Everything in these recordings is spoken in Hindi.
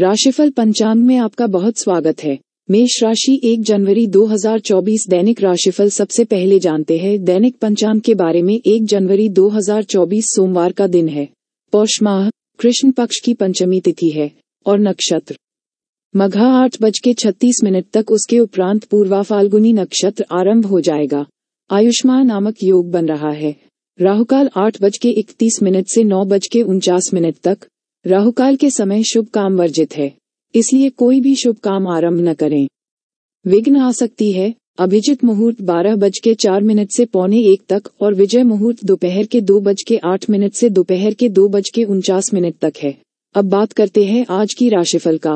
राशिफल पंचांग में आपका बहुत स्वागत है मेष राशि 1 जनवरी 2024 दैनिक राशिफल सबसे पहले जानते हैं दैनिक पंचांग के बारे में 1 जनवरी 2024 सोमवार का दिन है पौष माह कृष्ण पक्ष की पंचमी तिथि है और नक्षत्र मघा आठ बज के छत्तीस मिनट तक उसके उपरांत पूर्वा फाल्गुनी नक्षत्र आरंभ हो जाएगा आयुष्मान नामक योग बन रहा है राहुकाल आठ बज के इकतीस मिनट से नौ बज के उनचास मिनट तक राहुकाल के समय शुभ काम वर्जित है इसलिए कोई भी शुभ काम आरंभ न करें विघ्न आ सकती है अभिजित मुहूर्त बारह बज के चार मिनट से पौने एक तक और विजय मुहूर्त दोपहर के दो बज के आठ मिनट से दोपहर के दो बज के उनचास मिनट तक है अब बात करते हैं आज की राशिफल का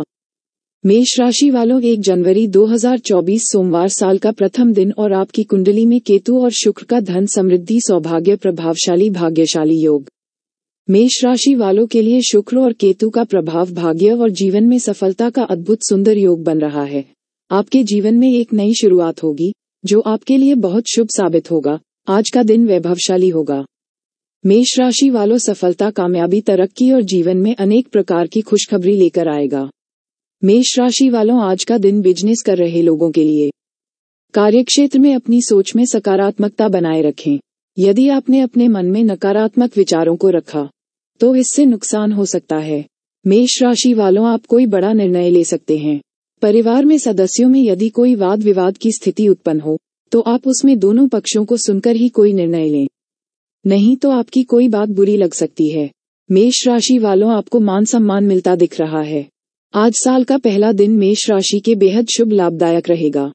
मेष राशि वालों एक जनवरी 2024 सोमवार साल का प्रथम दिन और आपकी कुंडली में केतु और शुक्र का धन समृद्धि सौभाग्य प्रभावशाली भाग्यशाली योग मेष राशि वालों के लिए शुक्र और केतु का प्रभाव भाग्य और जीवन में सफलता का अद्भुत सुंदर योग बन रहा है आपके जीवन में एक नई शुरुआत होगी जो आपके लिए बहुत शुभ साबित होगा आज का दिन वैभवशाली होगा मेष राशि वालों सफलता कामयाबी तरक्की और जीवन में अनेक प्रकार की खुशखबरी लेकर आएगा मेष राशि वालों आज का दिन बिजनेस कर रहे लोगों के लिए कार्यक्षेत्र में अपनी सोच में सकारात्मकता बनाए रखें यदि आपने अपने मन में नकारात्मक विचारों को रखा तो इससे नुकसान हो सकता है मेष राशि वालों आप कोई बड़ा निर्णय ले सकते हैं परिवार में सदस्यों में यदि कोई वाद विवाद की स्थिति उत्पन्न हो तो आप उसमें दोनों पक्षों को सुनकर ही कोई निर्णय लें नहीं तो आपकी कोई बात बुरी लग सकती है मेष राशि वालों आपको मान सम्मान मिलता दिख रहा है आज साल का पहला दिन मेष राशि के बेहद शुभ लाभदायक रहेगा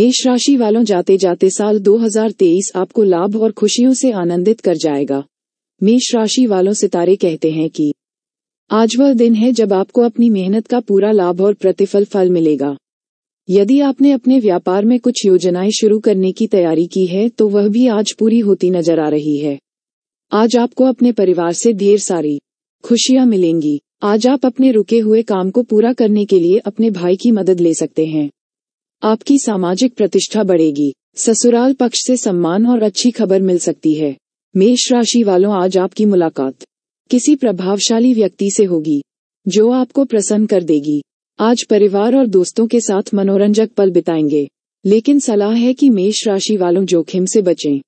मेष राशि वालों जाते जाते साल 2023 आपको लाभ और खुशियों से आनंदित कर जाएगा मेष राशि वालों सितारे कहते हैं कि आज वह दिन है जब आपको अपनी मेहनत का पूरा लाभ और प्रतिफल फल मिलेगा यदि आपने अपने व्यापार में कुछ योजनाएं शुरू करने की तैयारी की है तो वह भी आज पूरी होती नजर आ रही है आज आपको अपने परिवार से ढेर सारी खुशियां मिलेंगी आज आप अपने रुके हुए काम को पूरा करने के लिए अपने भाई की मदद ले सकते हैं आपकी सामाजिक प्रतिष्ठा बढ़ेगी ससुराल पक्ष से सम्मान और अच्छी खबर मिल सकती है मेष राशि वालों आज आपकी मुलाकात किसी प्रभावशाली व्यक्ति से होगी जो आपको प्रसन्न कर देगी आज परिवार और दोस्तों के साथ मनोरंजक पल बिताएंगे लेकिन सलाह है कि मेष राशि वालों जोखिम से बचें